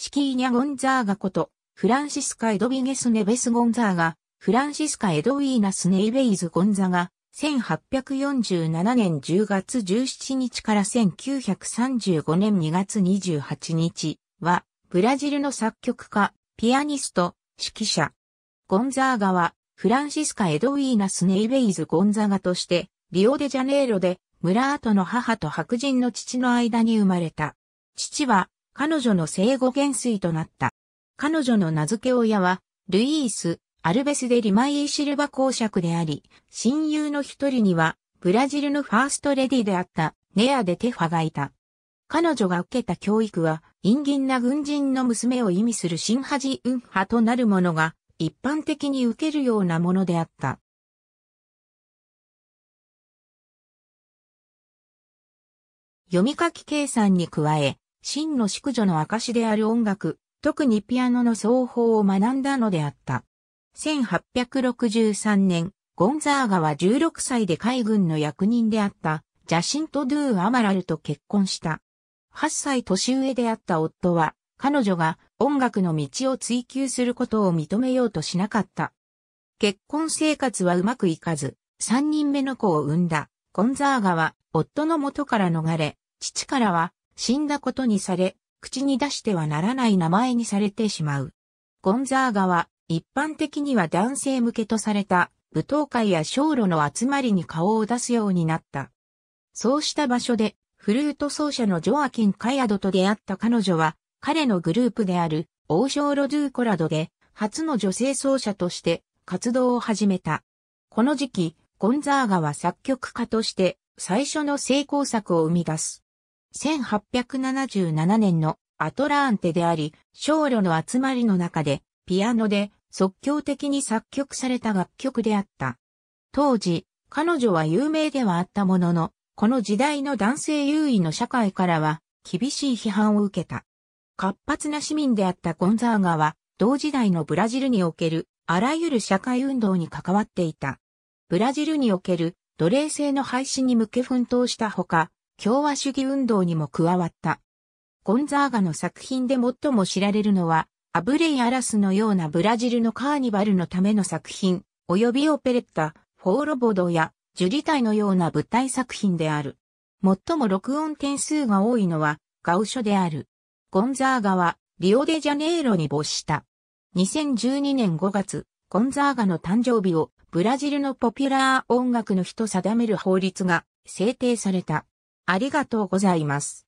シキーニャ・ゴンザーガこと、フランシスカ・エドビゲス・ネベス・ゴンザーガ、フランシスカ・エドウィーナス・ネイベイズ・ゴンザガ、1847年10月17日から1935年2月28日は、ブラジルの作曲家、ピアニスト、指揮者。ゴンザーガは、フランシスカ・エドウィーナス・ネイベイズ・ゴンザガとして、リオデジャネイロで、村跡の母と白人の父の間に生まれた。父は、彼女の生後元帥となった。彼女の名付け親は、ルイース・アルベス・デ・リマイー・シルバ公爵であり、親友の一人には、ブラジルのファーストレディであったネア・デ・テファがいた。彼女が受けた教育は、陰銀な軍人の娘を意味する新恥運派となるものが、一般的に受けるようなものであった。読み書き計算に加え、真の淑女の証である音楽、特にピアノの奏法を学んだのであった。1863年、ゴンザーガは16歳で海軍の役人であったジャシント・ドゥ・アマラルと結婚した。8歳年上であった夫は、彼女が音楽の道を追求することを認めようとしなかった。結婚生活はうまくいかず、3人目の子を産んだ。ゴンザーガは夫の元から逃れ、父からは死んだことにされ、口に出してはならない名前にされてしまう。ゴンザーガは、一般的には男性向けとされた、舞踏会や小路の集まりに顔を出すようになった。そうした場所で、フルート奏者のジョアキン・カヤドと出会った彼女は、彼のグループである、王将ロドゥーコラドで、初の女性奏者として活動を始めた。この時期、ゴンザーガは作曲家として最初の成功作を生み出す。1877年のアトラーンテであり、少女の集まりの中で、ピアノで即興的に作曲された楽曲であった。当時、彼女は有名ではあったものの、この時代の男性優位の社会からは、厳しい批判を受けた。活発な市民であったゴンザーガは、同時代のブラジルにおける、あらゆる社会運動に関わっていた。ブラジルにおける奴隷制の廃止に向け奮闘したほか、共和主義運動にも加わった。ゴンザーガの作品で最も知られるのは、アブレイ・アラスのようなブラジルのカーニバルのための作品、及びオペレッタ、フォーロボドや、ジュリタイのような舞台作品である。最も録音点数が多いのは、ガウショである。ゴンザーガは、リオデジャネイロに没した。2012年5月、ゴンザーガの誕生日をブラジルのポピュラー音楽の日と定める法律が制定された。ありがとうございます。